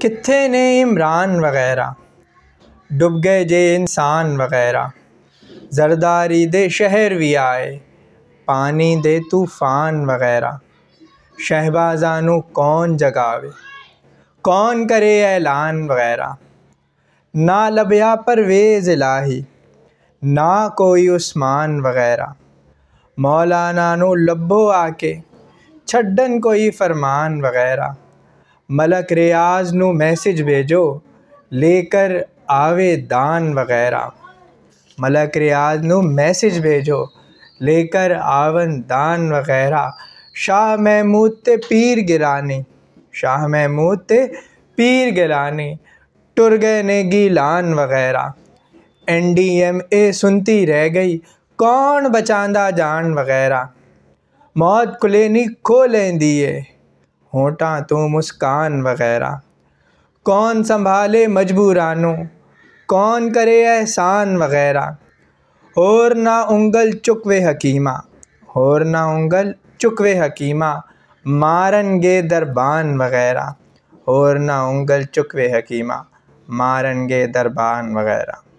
कित्थे ने इमरान वगैरह डुब गए जे इंसान वगैरह जरदारी दे शहर भी आए पानी दे तूफ़ान वगैरह शहबाजानू कौन जगावे कौन करे ऐलान वगैरह ना लभ्या परवेज़ इलाही ना कोई उस्मान वगैरह मौलाना नु लब्बो आके छड्डन कोई फरमान वगैरह मलक रियाज नु मैसेज भेजो लेकर आवे दान वगैरह मलक रियाज नु मैसेज भेजो लेकर आवन दान वगैरह शाह महमूद ते पीर गिराने शाह महमूद ते पीर गिराने टुर गए ने गीलान वगैरह एन डी एम ए सुनती रह गई कौन बचांदा जान वगैरह मौत कुलेनी खो लें दिए होटा तो मुस्कान वगैरह कौन संभाले मजबूरानों कौन करे एहसान वगैरह और ना उंगल चुकवे हकीमा और ना उंगल चुकवे हकीमा मारन गे दरबान वगैरह और ना उंगल चुकवे हकीमा मारन गे दरबान वगैरह